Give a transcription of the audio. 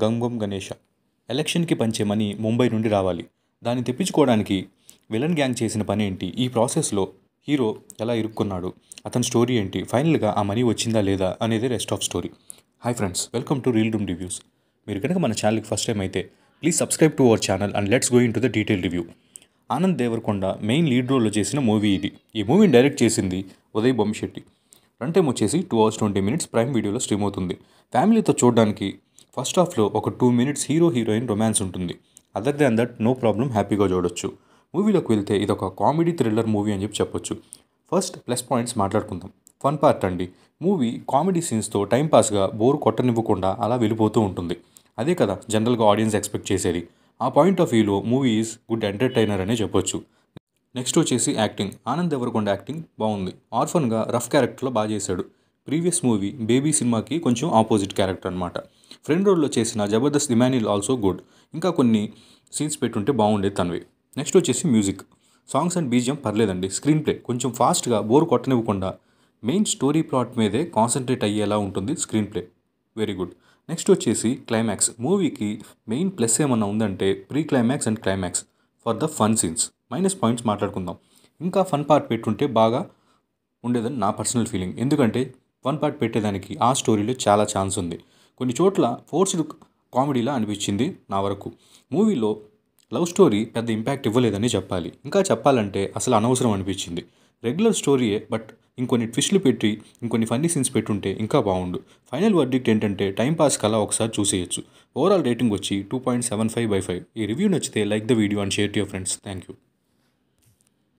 గంగం గణేష ఎలక్షన్కి పంచే మనీ ముంబై నుండి రావాలి దాన్ని తెప్పించుకోవడానికి విలన్ గ్యాంగ్ చేసిన పని ఏంటి ఈ ప్రాసెస్లో హీరో ఎలా ఇరుక్కున్నాడు అతని స్టోరీ ఏంటి ఫైనల్గా ఆ మనీ వచ్చిందా లేదా అనేది rest of story hi friends welcome to reel room reviews మీరు కనుక మన ఛానల్కి ఫస్ట్ టైం అయితే please subscribe to our channel and let's going to the detail review Anand Devarakonda main lead రోల్లో చేసిన మూవీ ఇది ఈ మూవీని డైరెక్ట్ చేసింది ఉదయ్ బొమ్మశెట్టి రన్ టైం వచ్చేసి two hours twenty minutes prime వీడియోలో స్ట్రీమ్ అవుతుంది ఫ్యామిలీతో చూడడానికి ఫస్ట్ హాఫ్లో ఒక two minutes hero heroine romance ఉంటుంది other than that no problem హ్యాపీగా చూడొచ్చు మూవీలోకి వెళ్తే ఇది ఒక కామెడీ థ్రిల్లర్ మూవీ అని చెప్పి చెప్పొచ్చు ఫస్ట్ ప్లస్ పాయింట్స్ మాట్లాడుకుందాం ఫన్ పార్ట్ అండి మూవీ కామెడీ సీన్స్తో టైంపాస్గా బోర్ కొట్టనివ్వకుండా అలా వెళ్ళిపోతూ ఉంటుంది అదే కదా జనరల్గా ఆడియన్స్ ఎక్స్పెక్ట్ చేసేది ఆ పాయింట్ ఆఫ్ వ్యూలో మూవీ ఈజ్ గుడ్ ఎంటర్టైనర్ అనే చెప్పొచ్చు నెక్స్ట్ వచ్చేసి యాక్టింగ్ ఆనంద్ ఎవరికొండ యాక్టింగ్ బాగుంది ఆర్ఫన్గా రఫ్ క్యారెక్టర్లో బాగా చేశాడు ప్రీవియస్ మూవీ బేబీ సినిమాకి కొంచెం ఆపోజిట్ క్యారెక్టర్ అనమాట ఫ్రెండ్ రోడ్లో చేసిన జబర్దస్త్ ఇమాన్యుల్ ఆల్సో గుడ్ ఇంకా కొన్ని సీన్స్ పెట్టుంటే బాగుండేది తనవి నెక్స్ట్ వచ్చేసి మ్యూజిక్ సాంగ్స్ అండ్ బీజియం పర్లేదండి స్క్రీన్ ప్లే కొంచెం ఫాస్ట్గా బోర్ కొట్టనివ్వకుండా మెయిన్ స్టోరీ ప్లాట్ మీదే కాన్సన్ట్రేట్ అయ్యేలా ఉంటుంది screen play very good next వచ్చేసి క్లైమాక్స్ మూవీకి మెయిన్ ప్లస్ ఏమన్నా ఉందంటే pre climax and climax for the fun scenes minus points మాట్లాడుకుందాం ఇంకా ఫన్ పార్ట్ పెట్టుంటే బాగా ఉండేదని నా పర్సనల్ ఫీలింగ్ ఎందుకంటే వన్ పార్ట్ పెట్టేదానికి ఆ స్టోరీలో చాలా ఛాన్స్ ఉంది కొన్ని చోట్ల ఫోర్స్డ్ కామెడీలా అనిపించింది నా వరకు మూవీలో లవ్ స్టోరీ పెద్ద ఇంపాక్ట్ ఇవ్వలేదని చెప్పాలి ఇంకా చెప్పాలంటే అసలు అనవసరం అనిపించింది రెగ్యులర్ స్టోరీయే బట్ ఇంకొన్ని ట్విస్ట్లు పెట్టి ఇంకొన్ని ఫన్నీ సీన్స్ పెట్టుంటే ఇంకా బాగుండు ఫైనల్ వర్డిక్ట్ ఏంటంటే టైంపాస్ కల ఒకసారి చూసేయచ్చు ఓవరాల్ రేటింగ్ వచ్చి two point seven five by five ఈ రివ్యూ నచ్చితే like the video and share to your friends thank you